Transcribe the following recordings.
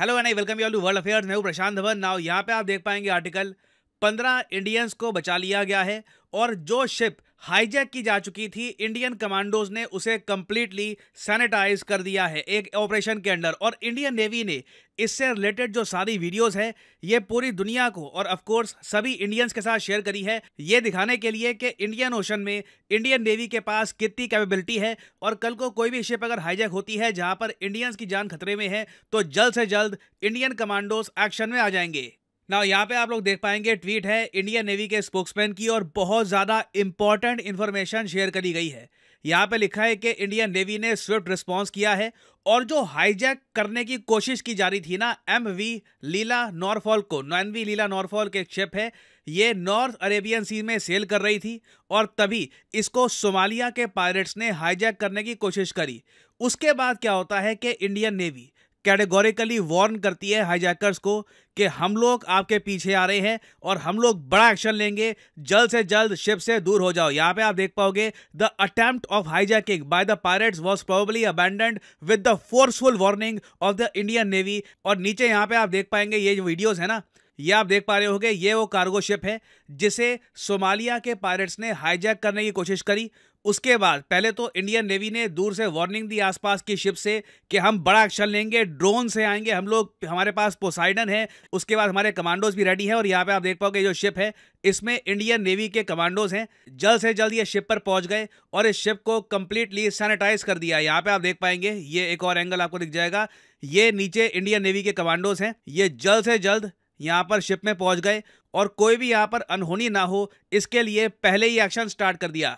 Hello and I welcome you to world affairs मैं Prashant Dhawan now यहाँ पे आप देख पाएंगे आर्टिकल पंद्रह इंडियंस को बचा लिया गया है और जो शिप हाईजैक की जा चुकी थी इंडियन कमांडोज ने उसे कंप्लीटली सैनिटाइज कर दिया है एक ऑपरेशन के अंडर और इंडियन नेवी ने इससे रिलेटेड जो सारी वीडियोस है ये पूरी दुनिया को और ऑफ कोर्स सभी इंडियंस के साथ शेयर करी है ये दिखाने के लिए कि इंडियन ओशन में इंडियन नेवी के पास कितनी कैपेबिलिटी है और कल को कोई भी शिप अगर हाईजैक होती है जहां पर इंडियंस की जान खतरे में है तो जल्द से जल्द इंडियन कमांडोज एक्शन में आ जाएंगे ना यहाँ पे आप लोग देख पाएंगे ट्वीट है इंडियन नेवी के स्पोक्समैन की और बहुत ज़्यादा इंपॉर्टेंट इन्फॉर्मेशन शेयर करी गई है यहाँ पे लिखा है कि इंडियन नेवी ने स्विफ्ट रिस्पॉन्स किया है और जो हाईजैक करने की कोशिश की जा रही थी ना एम वी लीला नॉर्फॉल को एम वी लीला नॉर्फॉल के शिप है ये नॉर्थ अरेबियन सी में सेल कर रही थी और तभी इसको सोमालिया के पायलट्स ने हाईजैक करने की कोशिश करी उसके बाद क्या होता है कि इंडियन नेवी कैटेगोरिकली वार्न करती है हाईजैकर्स को कि हम लोग आपके पीछे आ रहे हैं और हम लोग बड़ा एक्शन लेंगे जल्द से जल्द शिप से दूर हो जाओ यहाँ पे आप देख पाओगे the attempt of hijacking by the pirates was probably abandoned with the forceful warning of the Indian Navy और नीचे यहाँ पे आप देख पाएंगे ये जो वीडियोज़ है ना ये आप देख पा रहे होंगे ये वो कार्गो शिप है जिसे सोमालिया के पायरेट्स ने हाईजैक करने की कोशिश करी उसके बाद पहले तो इंडियन नेवी ने दूर से वार्निंग दी आसपास की शिप से कि हम बड़ा एक्शन लेंगे ड्रोन से आएंगे हम लोग हमारे पास पोसाइडन है उसके बाद हमारे कमांडोज भी रेडी हैं और यहाँ पे आप देख पाओगे जो शिप है इसमें इंडियन नेवी के कमांडोज हैं जल्द से जल्द ये शिप पर पहुंच गए और इस शिप को कंप्लीटली सैनिटाइज कर दिया यहाँ पे आप देख पाएंगे ये एक और एंगल आपको दिख जाएगा ये नीचे इंडियन नेवी के कमांडोज हैं ये जल्द से जल्द यहाँ पर शिप में पहुंच गए और कोई भी यहाँ पर अनहोनी ना हो इसके लिए पहले ही एक्शन स्टार्ट कर दिया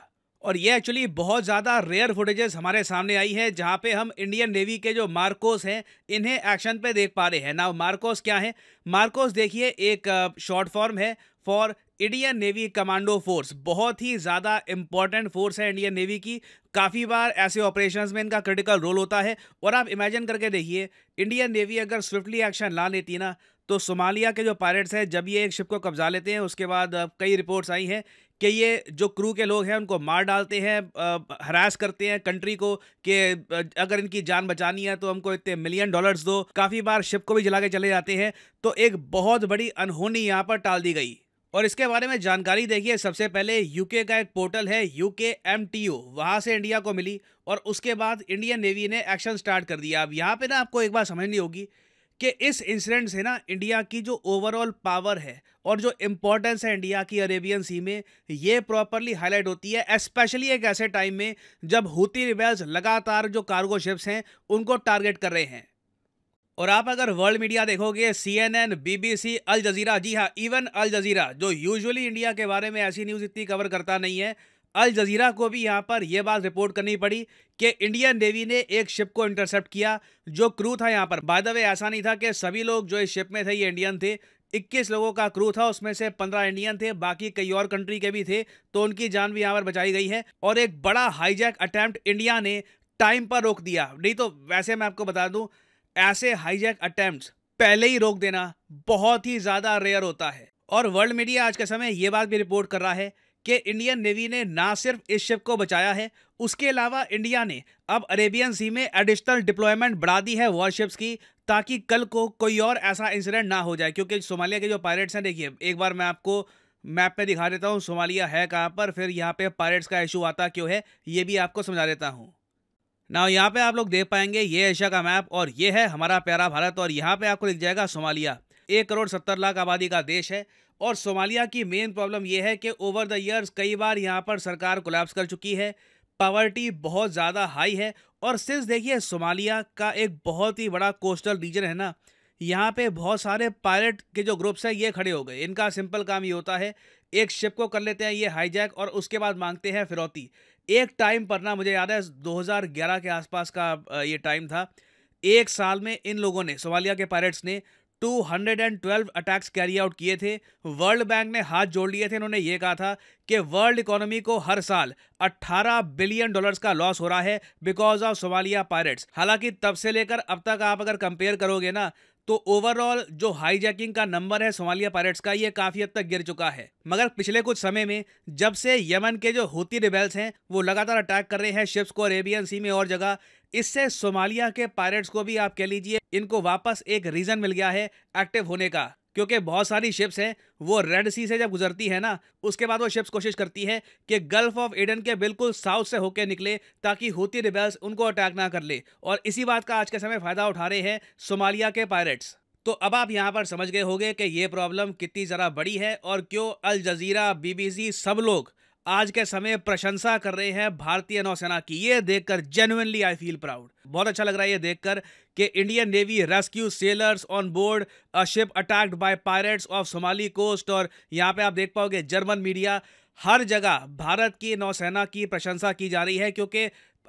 और ये एक्चुअली बहुत ज़्यादा रेयर फुटेजेस हमारे सामने आई है जहाँ पे हम इंडियन नेवी के जो मार्कोस हैं इन्हें एक्शन पे देख पा रहे हैं ना मार्कोस क्या है मार्कोस देखिए एक शॉर्ट फॉर्म है for Indian Navy commando force बहुत ही ज़्यादा इंपॉर्टेंट फोर्स है इंडियन नेवी की काफ़ी बार ऐसे ऑपरेशंस में इनका क्रिटिकल रोल होता है और आप इमेजिन करके देखिए इंडियन नेवी अगर स्विफ्टली एक्शन ला लेती ना तो सोमालिया के जो पायलट्स हैं जब ये एक शिप को कब्जा लेते हैं उसके बाद कई रिपोर्ट्स आई हैं कि ये जो क्रू के लोग हैं उनको मार डालते हैं हरास करते हैं कंट्री को कि अगर इनकी जान बचानी है तो हमको इतने मिलियन डॉलर्स दो काफ़ी बार शिप को भी जला के चले जाते हैं तो एक बहुत बड़ी अनहोनी यहाँ पर टाल दी गई और इसके बारे में जानकारी देखिए सबसे पहले यूके का एक पोर्टल है यूके एम टी ओ वहाँ से इंडिया को मिली और उसके बाद इंडियन नेवी ने एक्शन स्टार्ट कर दिया अब यहाँ पे ना आपको एक बात समझनी होगी कि इस इंसिडेंट से ना इंडिया की जो ओवरऑल पावर है और जो इम्पोर्टेंस है इंडिया की अरेबियन सी में ये प्रॉपरली हाईलाइट होती है स्पेशली एक ऐसे टाइम में जब हूती रिवेल्स लगातार जो कार्गो शिप्स हैं उनको टारगेट कर रहे हैं और आप अगर वर्ल्ड मीडिया देखोगे C N N B B C Al Jazeera जी हाँ इवन अल जजीरा जो यूजुअली इंडिया के बारे में ऐसी न्यूज़ इतनी कवर करता नहीं है अल जजीरा को भी यहाँ पर यह बात रिपोर्ट करनी पड़ी कि इंडियन नेवी ने एक शिप को इंटरसेप्ट किया जो क्रू था यहाँ पर बाय द वे ऐसा नहीं था कि सभी लोग जो इस शिप में थे ये इंडियन थे 21 लोगों का क्रू था उसमें से 15 इंडियन थे बाकी कई और कंट्री के भी थे तो उनकी जान भी यहाँ पर बचाई गई है और एक बड़ा हाईजैक अटैम्प्ट इंडिया ने टाइम पर रोक दिया नहीं तो वैसे मैं आपको बता दूं ऐसे हाईजैक अटैम्प्ट पहले ही रोक देना बहुत ही ज़्यादा रेयर होता है और वर्ल्ड मीडिया आज के समय ये बात भी रिपोर्ट कर रहा है कि इंडियन नेवी ने ना सिर्फ इस शिप को बचाया है उसके अलावा इंडिया ने अब अरेबियन सी में एडिशनल डिप्लॉयमेंट बढ़ा दी है वॉरशिप्स की ताकि कल को कोई और ऐसा इंसिडेंट ना हो जाए क्योंकि सोमालिया के जो पायलट्स हैं देखिए एक बार मैं आपको मैप पे दिखा देता हूँ सोमालिया है कहाँ पर फिर यहाँ पे पायलट्स का इशू आता क्यों है ये भी आपको समझा देता हूँ ना यहाँ पे आप लोग देख पाएंगे ये एशिया का मैप और ये है हमारा प्यारा भारत और यहाँ पे आपको दिख जाएगा सोमालिया एक करोड़ सत्तर लाख आबादी का देश है और सोमालिया की मेन प्रॉब्लम यह है कि ओवर द ईयर्स कई बार यहाँ पर सरकार कोलैप्स कर चुकी है पावर्टी बहुत ज़्यादा हाई है और सिर्फ देखिए सोमालिया का एक बहुत ही बड़ा कोस्टल रीजन है ना यहाँ पे बहुत सारे पायलट के जो ग्रुप्स हैं ये खड़े हो गए इनका सिंपल काम ये होता है एक शिप को कर लेते हैं ये हाईजैक और उसके बाद मांगते हैं फिरौती एक टाइम पर ना मुझे याद है 2011 के आसपास का ये टाइम था एक साल में इन लोगों ने सोमालिया के पायलट्स ने 212 अटैक्स कैरी आउट किए थे वर्ल्ड बैंक ने हाथ जोड़ लिए थे उन्होंने ये कहा था कि वर्ल्ड इकोनॉमी को हर साल 18 बिलियन डॉलर्स का लॉस हो रहा है बिकॉज ऑफ सोमालिया पायरेट्स हालांकि तब से लेकर अब तक आप अगर कंपेयर करोगे ना तो ओवरऑल जो हाईजैकिंग का नंबर है सोमालिया पायरेट्स का ये काफी हद तक गिर चुका है मगर पिछले कुछ समय में जब से यमन के जो होती रिबेल्स हैं वो लगातार अटैक कर रहे हैं शिप्स को अरेबियन सी में और जगह इससे सोमालिया के पायलट्स को भी आप कह लीजिए इनको वापस एक रीजन मिल गया है एक्टिव होने का क्योंकि बहुत सारी शिप्स हैं वो रेड सी से जब गुजरती है ना उसके बाद वो शिप्स कोशिश करती है कि गल्फ ऑफ एडन के बिल्कुल साउथ से होके निकले ताकि होती रिबेल्स उनको अटैक ना कर ले और इसी बात का आज के समय फ़ायदा उठा रहे हैं सोमालिया के पायलट्स तो अब आप यहाँ पर समझ गए होंगे कि ये प्रॉब्लम कितनी ज़रा बड़ी है और क्यों अल जजीरा बीबीसी सब लोग आज के समय प्रशंसा कर रहे हैं भारतीय नौसेना की ये देखकर जेन्युनली आई फील प्राउड बहुत अच्छा लग रहा है ये देखकर कि Indian Navy rescue sailors on board a ship attacked by pirates off Somali coast और यहाँ पे आप देख पाओगे जर्मन मीडिया हर जगह भारत की नौसेना की प्रशंसा की जा रही है क्योंकि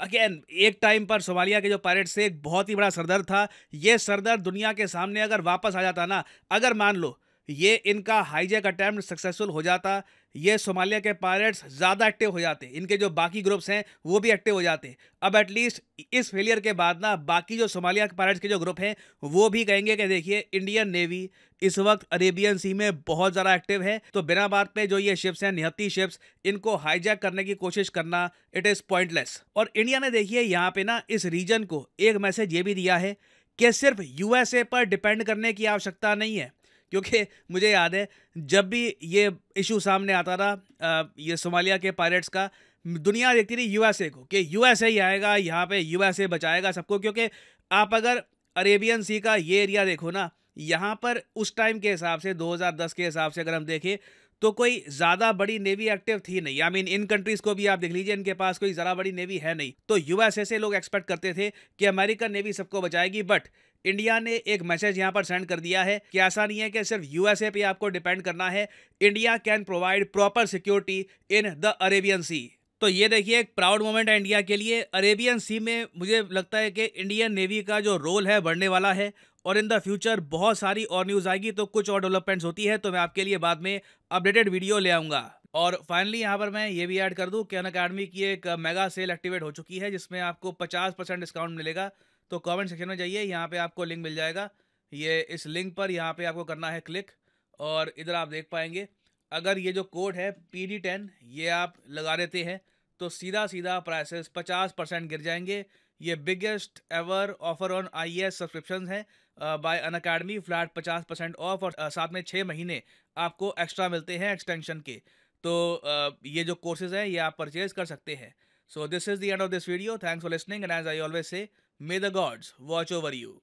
अगेन एक टाइम पर सोमालिया के जो पायरेट्स थे एक बहुत ही बड़ा सरदर्द था ये सरदर्द दुनिया के सामने अगर वापस आ जाता ना अगर मान लो ये इनका हाईजैक अटैम्प्ट सक्सेसफुल हो जाता ये सोमालिया के पायलट्स ज़्यादा एक्टिव हो जाते इनके जो बाकी ग्रुप्स हैं वो भी एक्टिव हो जाते अब एटलीस्ट इस फेलियर के बाद ना बाकी जो सोमालिया के पायलट्स के जो ग्रुप हैं वो भी कहेंगे कि देखिए इंडियन नेवी इस वक्त अरेबियन सी में बहुत ज़्यादा एक्टिव है तो बिना बात पे जो ये शिप्स हैं निहत्ती शिप्स इनको हाईजैक करने की कोशिश करना इट इज़ पॉइंटलेस और इंडिया ने देखिए यहाँ पे ना इस रीजन को एक मैसेज ये भी दिया है कि सिर्फ यूएसए पर डिपेंड करने की आवश्यकता नहीं है क्योंकि मुझे याद है जब भी ये इशू सामने आता था ये सोमालिया के पायरेट्स का दुनिया देखती रही यूएसए को कि यूएसए ही आएगा यहाँ पे यूएसए बचाएगा सबको क्योंकि आप अगर अरेबियन सी का ये एरिया देखो ना यहाँ पर उस टाइम के हिसाब से 2010 के हिसाब से अगर हम देखें तो कोई ज़्यादा बड़ी नेवी एक्टिव थी नहीं आई मीन इन कंट्रीज़ को भी आप देख लीजिए इनके पास कोई ज़्यादा बड़ी नेवी है नहीं तो यूएसए से लोग एक्सपेक्ट करते थे कि अमेरिकन नेवी सबको बचाएगी बट इंडिया ने एक मैसेज यहाँ पर सेंड कर दिया है कि ऐसा नहीं है कि सिर्फ यूएसए पे आपको डिपेंड करना है India can provide proper security in the Arabian sea तो ये देखिए एक प्राउड मोमेंट है इंडिया के लिए अरेबियन सी में मुझे लगता है कि इंडियन नेवी का जो रोल है बढ़ने वाला है और इन द फ्यूचर बहुत सारी और न्यूज़ आएगी तो कुछ और डेवलपमेंट्स होती है तो मैं आपके लिए बाद में अपडेटेड वीडियो ले आऊंगा और फाइनली यहाँ पर मैं ये भी ऐड कर दूँ कि अन अकेडमी की एक मेगा सेल एक्टिवेट हो चुकी है जिसमें आपको 50 परसेंट डिस्काउंट मिलेगा तो कमेंट सेक्शन में जाइए यहाँ पे आपको लिंक मिल जाएगा ये इस लिंक पर यहाँ पे आपको करना है क्लिक और इधर आप देख पाएंगे अगर ये जो कोड है पी डी टेन ये आप लगा देते हैं तो सीधा सीधा प्राइसेस पचास परसेंट गिर जाएंगे ये biggest ever offer on I S subscription है बाय अन अकेडमी फ्लैट पचास परसेंट ऑफ और साथ में छः महीने आपको एक्स्ट्रा मिलते हैं एक्सटेंशन के तो ये जो कोर्सेज हैं ये आप परचेज कर सकते हैं so this is the end of this video thanks for listening and as I always say May the gods watch over you.